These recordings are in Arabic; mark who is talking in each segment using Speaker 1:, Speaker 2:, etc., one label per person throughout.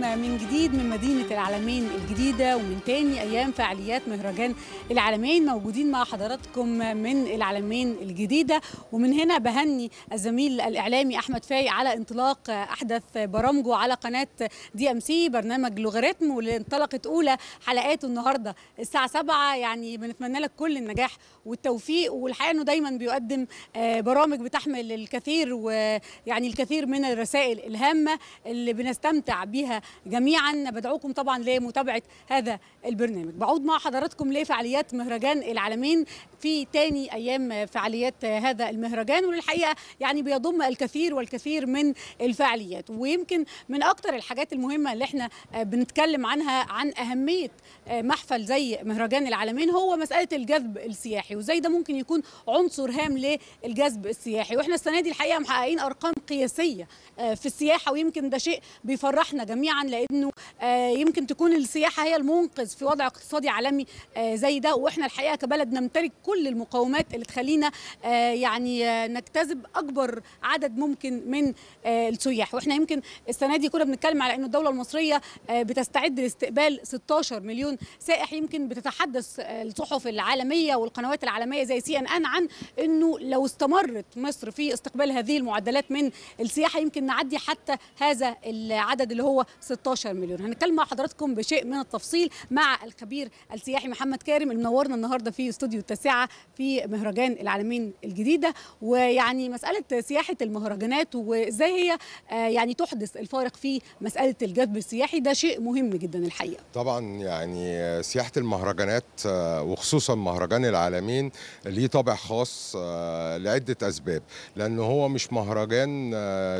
Speaker 1: لكم من جديد من مدينة العالمين الجديدة ومن تاني أيام فعاليات مهرجان العالمين موجودين مع حضراتكم من العالمين الجديدة ومن هنا بهني الزميل الإعلامي أحمد فايق على انطلاق أحدث برامجه على قناة دي أم سي برنامج لوغاريتم واللي انطلقت أولى حلقاته النهاردة الساعة 7 يعني بنتمنى لك كل النجاح والتوفيق والحقيقة أنه دايما بيقدم آه، برامج بتحمل الكثير ويعني الكثير من الرسائل الهامة اللي بنستمتع بيها جميعا بدعوكم طبعا لمتابعه هذا البرنامج بعود مع حضراتكم لفعاليات مهرجان العالمين في تاني ايام فعاليات هذا المهرجان وللحقيقه يعني بيضم الكثير والكثير من الفعاليات ويمكن من اكتر الحاجات المهمه اللي احنا بنتكلم عنها عن اهميه محفل زي مهرجان العالمين هو مساله الجذب السياحي وازاي ده ممكن يكون عنصر هام للجذب السياحي واحنا السنه دي الحقيقه محققين ارقام قياسيه في السياحه ويمكن ده شيء بيفرحنا جميعا جميعا لابنه آه، يمكن تكون السياحه هي المنقذ في وضع اقتصادي عالمي آه، زي ده واحنا الحقيقه كبلد نمتلك كل المقومات اللي تخلينا آه، يعني نجتذب اكبر عدد ممكن من السياح واحنا يمكن السنه دي كنا بنتكلم على انه الدوله المصريه بتستعد لاستقبال 16 مليون سائح يمكن بتتحدث الصحف العالميه والقنوات العالميه زي سي ان ان عن انه لو استمرت مصر في استقبال هذه المعدلات من السياحه يمكن نعدي حتى هذا العدد اللي هو 16 مليون هنتكلم مع حضراتكم بشيء من التفصيل مع الخبير السياحي محمد كارم اللي منورنا النهارده في استوديو التاسعه في مهرجان العالمين الجديده ويعني مساله سياحه المهرجانات وازاي هي آه، يعني تحدث الفارق في مساله الجذب السياحي ده شيء مهم جدا الحقيقه.
Speaker 2: طبعا يعني سياحه المهرجانات آه، وخصوصا مهرجان العالمين ليه طابع خاص آه، لعده اسباب لان هو مش مهرجان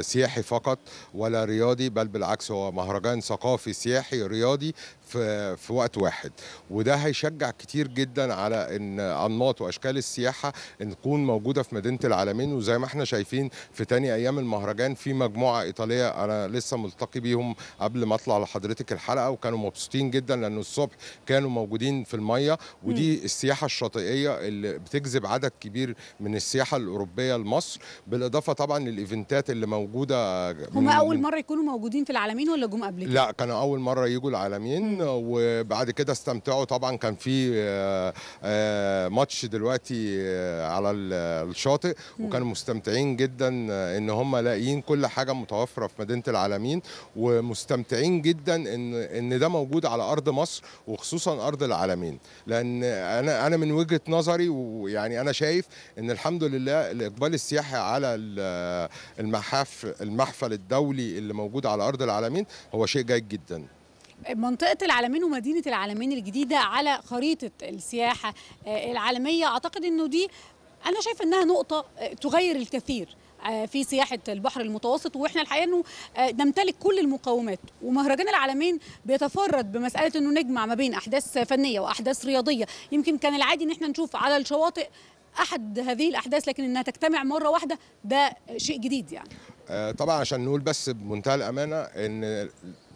Speaker 2: سياحي فقط ولا رياضي بل بالعكس هو مهرجان ثقافي سياحي رياضي في في وقت واحد وده هيشجع كتير جدا على ان انماط واشكال السياحه ان تكون موجوده في مدينه العالمين وزي ما احنا شايفين في تاني ايام المهرجان في مجموعه ايطاليه انا لسه ملتقي بيهم قبل ما اطلع لحضرتك الحلقه وكانوا مبسوطين جدا لان الصبح كانوا موجودين في الميه ودي السياحه الشاطئيه اللي بتجذب عدد كبير من السياحه الاوروبيه لمصر بالاضافه طبعا للايفنتات اللي موجوده هم اول
Speaker 1: مره يكونوا موجودين في العالمين ولا جم قبل لا
Speaker 2: كانوا اول مره يجوا العالمين وبعد كده استمتعوا طبعا كان في آه، آه، ماتش دلوقتي آه، على الشاطئ وكانوا مستمتعين جدا ان هم لاقيين كل حاجه متوفره في مدينه العالمين ومستمتعين جدا ان ان ده موجود على ارض مصر وخصوصا ارض العالمين لان انا انا من وجهه نظري ويعني انا شايف ان الحمد لله الاقبال السياحي على المحف المحفل الدولي اللي موجود على ارض العالمين هو شيء جيد جدا
Speaker 1: منطقة العالمين ومدينة العالمين الجديدة على خريطة السياحة آه، العالمية أعتقد أنه دي أنا شايفة أنها نقطة آه، تغير الكثير آه، في سياحه البحر المتوسط واحنا الحقيقه انه نمتلك كل المقومات ومهرجان العالمين بيتفرد بمساله انه نجمع ما بين احداث فنيه واحداث رياضيه يمكن كان العادي ان احنا نشوف على الشواطئ احد هذه الاحداث لكن انها تجتمع مره واحده ده شيء جديد يعني
Speaker 2: طبعا عشان نقول بس بمنتهى الامانه ان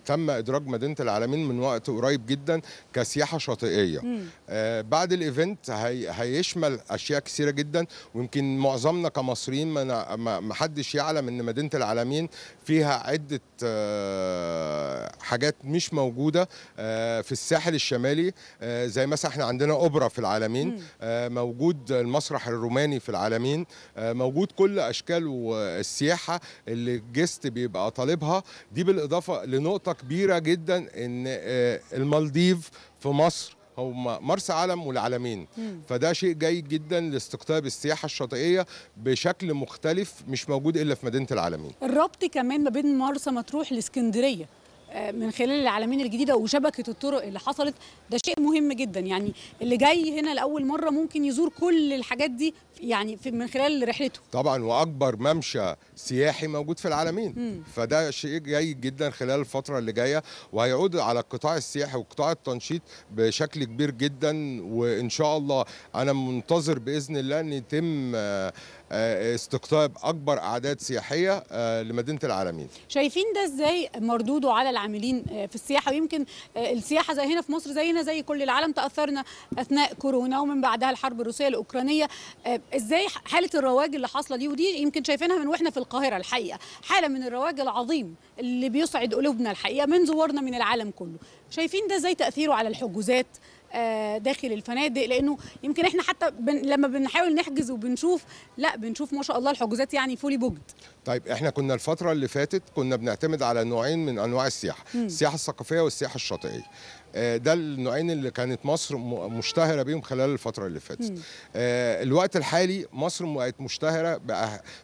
Speaker 2: تم ادراج مدينه العالمين من وقت قريب جدا كسياحه شاطئيه آه، بعد الايفنت هي هيشمل اشياء كثيره جدا ويمكن معظمنا كمصريين ما حدش يعلم ان مدينه العالمين فيها عده آه، حاجات مش موجوده آه، في الساحل الشمالي زي مثلا احنا عندنا اوبرا في العالمين موجود المسرح الروماني في العالمين موجود كل اشكال السياحه اللي الجست بيبقى طالبها دي بالاضافه لنقطه كبيره جدا ان آه، المالديف في مصر هو مرسى علم والعلمين فده شيء جيد جدا لاستقطاب السياحه الشاطئيه بشكل مختلف مش موجود الا في مدينه العلمين
Speaker 1: الربط كمان ما بين مرسى مطروح لاسكندريه آه، من خلال العالمين الجديده وشبكه الطرق اللي حصلت ده شيء مهم جدا يعني اللي جاي هنا لاول مره ممكن يزور كل الحاجات دي يعني في من خلال رحلته
Speaker 2: طبعا واكبر ممشى سياحي موجود في العالمين مم. فده شيء جيد جدا خلال الفتره اللي جايه وهيعود على القطاع السياحي وقطاع التنشيط بشكل كبير جدا وان شاء الله انا منتظر باذن الله ان يتم آه، آه، استقطاب اكبر اعداد سياحيه آه، لمدينه العالمين
Speaker 1: شايفين ده ازاي مردوده على العاملين في السياحه ويمكن السياحه زي هنا في مصر زينا زي كل العالم تاثرنا اثناء كورونا ومن بعدها الحرب الروسيه الاوكرانيه ازاي حاله الرواج اللي حاصله دي ودي يمكن شايفينها من واحنا في القاهره الحقيقه حاله من الرواج العظيم اللي بيسعد قلوبنا الحقيقه من زوارنا من العالم كله شايفين ده ازاي تاثيره على الحجوزات آه، داخل الفنادق لانه يمكن احنا حتى بن لما بنحاول نحجز وبنشوف لا بنشوف ما شاء الله الحجوزات يعني فولي بوجد
Speaker 2: طيب احنا كنا الفتره اللي فاتت كنا بنعتمد على نوعين من انواع السياحه السياحه الثقافيه والسياحه الشاطئيه آه، ده النوعين اللي كانت مصر مشتهره بيهم خلال الفتره اللي فاتت آه، الوقت الحالي مصر بقت مشتهره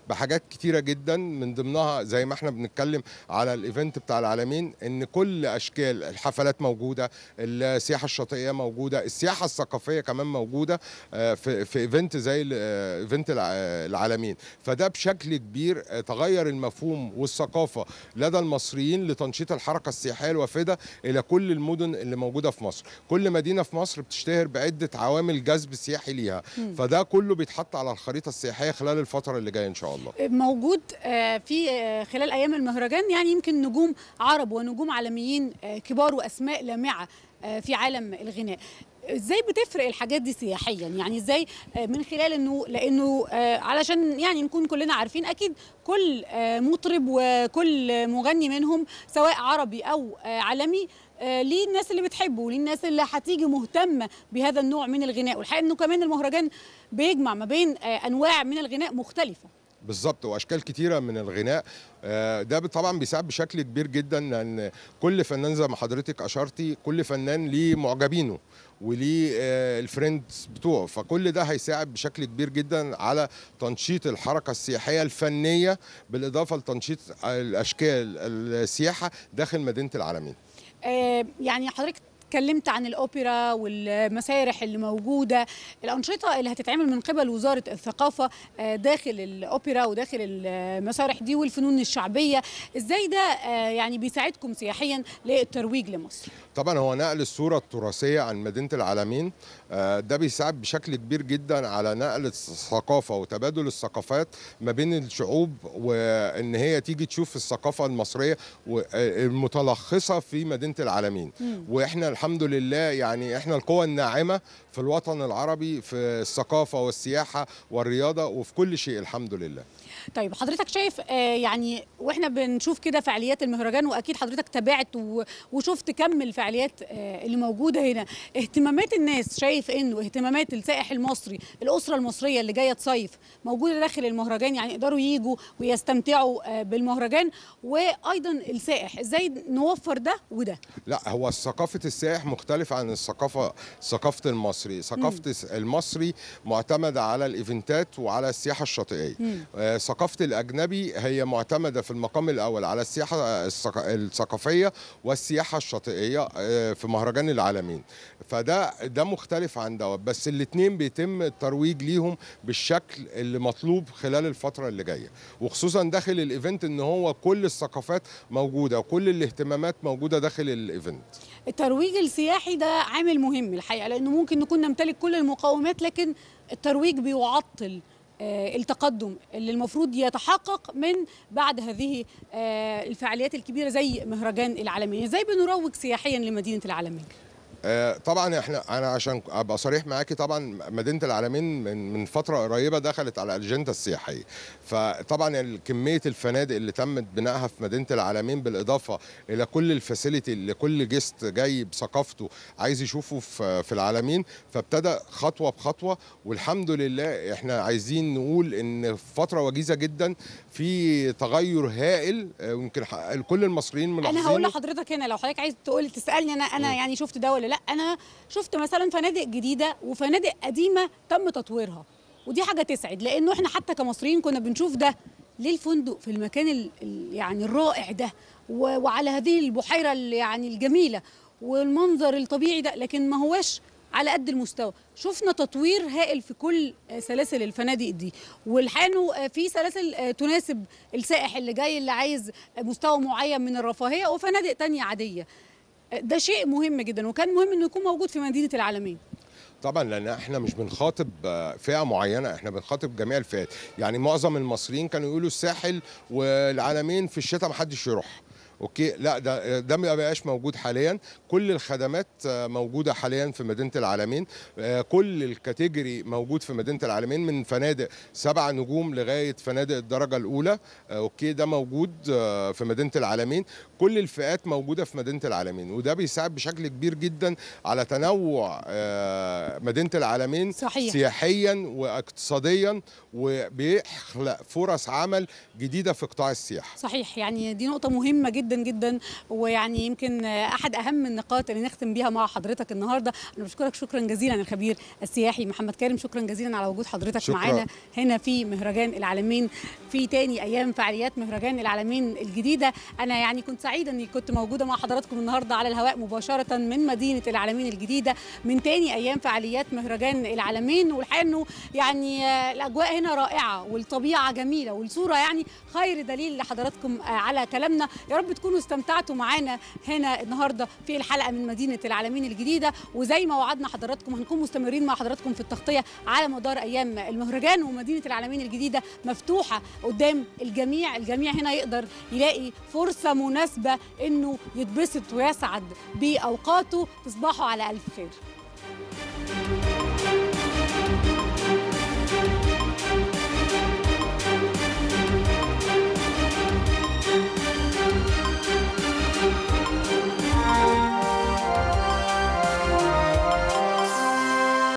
Speaker 2: بحاجات كتيره جدا من ضمنها زي ما احنا بنتكلم على الايفنت بتاع العالمين ان كل اشكال الحفلات موجوده السياحه الشاطئيه موجوده السياحه الثقافيه كمان موجوده آه، في في ايفنت زي ايفنت العالمين فده بشكل كبير تغير المفهوم والثقافه لدى المصريين لتنشيط الحركه السياحيه الوافده الى كل المدن اللي موجوده في مصر كل مدينه في مصر بتشتهر بعده عوامل جذب سياحي ليها فده كله بيتحط على الخريطه السياحيه خلال الفتره اللي جايه ان شاء الله
Speaker 1: موجود آه، في آه، خلال ايام المهرجان يعني يمكن نجوم عرب ونجوم عالميين آه، كبار واسماء لامعه في عالم الغناء ازاي بتفرق الحاجات دي سياحيا يعني ازاي من خلال انه لانه علشان يعني نكون كلنا عارفين اكيد كل مطرب وكل مغني منهم سواء عربي او عالمي آه، للناس اللي بتحبه وللناس اللي هتيجي مهتمه بهذا النوع من الغناء والحقيقه انه كمان المهرجان بيجمع ما بين آه، انواع من الغناء مختلفه
Speaker 2: بالظبط واشكال كتيره من الغناء آه، ده طبعا بيساعد بشكل كبير جدا لان كل فنان زي ما حضرتك اشرتي كل فنان ليه معجبينه وليه الفريندز بتوعه فكل ده هيساعد بشكل كبير جدا على تنشيط الحركه السياحيه الفنيه بالاضافه لتنشيط الاشكال السياحه داخل مدينه العالمين
Speaker 1: آه، يعني حضرتك اتكلمت عن الاوبرا والمسارح اللي موجوده الانشطه اللي هتتعمل من قبل وزاره الثقافه آه، داخل الاوبرا وداخل المسارح دي والفنون الشعبيه ازاي ده آه، يعني بيساعدكم سياحيا للترويج لمصر
Speaker 2: طبعا هو نقل الصوره التراثيه عن مدينه العالمين آه، ده بيساعد بشكل كبير جدا على نقل الثقافه وتبادل الثقافات ما بين الشعوب وان هي تيجي تشوف الثقافه المصريه المتلخصه في مدينه العالمين واحنا الحمد لله يعني احنا القوى الناعمه في الوطن العربي في الثقافه والسياحه والرياضه وفي كل شيء الحمد لله.
Speaker 1: طيب حضرتك شايف آه، يعني واحنا بنشوف كده فعاليات المهرجان واكيد حضرتك تابعت وشفت كم الفعاليات آه، اللي موجوده هنا اهتمامات الناس شايف انه اهتمامات السائح المصري الاسره المصريه اللي جايه تصيف موجوده داخل المهرجان يعني يقدروا يجوا ويستمتعوا آه، بالمهرجان وايضا السائح ازاي نوفر ده وده
Speaker 2: لا هو ثقافه السائح صحيح مختلف عن الثقافه ثقافه المصري ثقافه المصري معتمده على الايفنتات وعلى السياحه الشاطئيه آه، ثقافه الاجنبي هي معتمده في المقام الاول على السياحه آه، الثقافيه والسياحه الشاطئيه آه، في مهرجان العالمين فده ده مختلف عن دوت بس الاثنين بيتم الترويج ليهم بالشكل اللي مطلوب خلال الفتره اللي جايه وخصوصا داخل الايفنت ان هو كل الثقافات موجوده وكل الاهتمامات موجوده داخل الايفنت
Speaker 1: الترويج السياحي ده عامل مهم الحقيقه لانه ممكن نكون نمتلك كل المقومات لكن الترويج بيعطل آه، التقدم اللي المفروض يتحقق من بعد هذه آه، الفعاليات الكبيره زي مهرجان العالميه ازاي بنروج سياحيا لمدينه العالميه
Speaker 2: آه، طبعا احنا انا عشان ابقى صريح معاكي طبعا مدينه العالمين من من فتره قريبه دخلت على الاجنده السياحيه فطبعا كميه الفنادق اللي تمت بنائها في مدينه العالمين بالاضافه الى كل الفاسيلتي اللي كل جيست جاي بثقافته عايز يشوفه في في العالمين فابتدى خطوه بخطوه والحمد لله احنا عايزين نقول ان في فتره وجيزه جدا في تغير هائل آه، يمكن كل المصريين ملاحظين انا هقول
Speaker 1: لحضرتك هنا لو حضرتك عايز تقول تسالني انا انا يعني شفت ده ولا لا لا انا شفت مثلا فنادق جديده وفنادق قديمه تم تطويرها ودي حاجه تسعد لانه احنا حتى كمصريين كنا بنشوف ده ليه الفندق في المكان يعني الرائع ده وعلى هذه البحيره يعني الجميله والمنظر الطبيعي ده لكن ما هواش على قد المستوى شفنا تطوير هائل في كل سلاسل الفنادق دي والحانه في سلاسل تناسب السائح اللي جاي اللي عايز مستوى معين من الرفاهيه وفنادق تانية عاديه ده شيء مهم جدا وكان مهم انه يكون موجود في مدينه العالمين
Speaker 2: طبعا لان احنا مش بنخاطب آه، فئه معينه احنا بنخاطب جميع الفئات يعني معظم المصريين كانوا يقولوا الساحل والعالمين في الشتاء محدش يروح اوكي لا ده ده ما بقاش موجود حاليا كل الخدمات موجوده حاليا في مدينه العالمين آه، كل الكاتيجوري موجود في مدينه العالمين من فنادق سبع نجوم لغايه فنادق الدرجه الاولى آه، اوكي ده موجود آه، في مدينه العالمين كل الفئات موجوده في مدينه العالمين وده بيساعد بشكل كبير جدا على تنوع مدينه العالمين صحيح. سياحيا واقتصاديا وبيخلق فرص عمل جديده في قطاع السياحه
Speaker 1: صحيح يعني دي نقطه مهمه جدا جدا جدا ويعني يمكن احد اهم النقاط اللي نختم بيها مع حضرتك النهارده انا بشكرك شكرا جزيلا الخبير السياحي محمد كريم شكرا جزيلا على وجود حضرتك معانا هنا في مهرجان العالمين في تاني ايام فعاليات مهرجان العالمين الجديده انا يعني كنت سعيده اني كنت موجوده مع حضراتكم النهارده على الهواء مباشره من مدينه العالمين الجديده من تاني ايام فعاليات مهرجان العالمين والحقيقه انه يعني الاجواء هنا رائعه والطبيعه جميله والصوره يعني خير دليل لحضراتكم على كلامنا يا رب تكونوا استمتعتوا معانا هنا النهارده في الحلقه من مدينه العالمين الجديده وزي ما وعدنا حضراتكم هنكون مستمرين مع حضراتكم في التغطيه على مدار ايام المهرجان ومدينه العالمين الجديده مفتوحه قدام الجميع الجميع هنا يقدر يلاقي فرصه مناسبه انه يتبسط ويسعد باوقاته تصبحوا على الف خير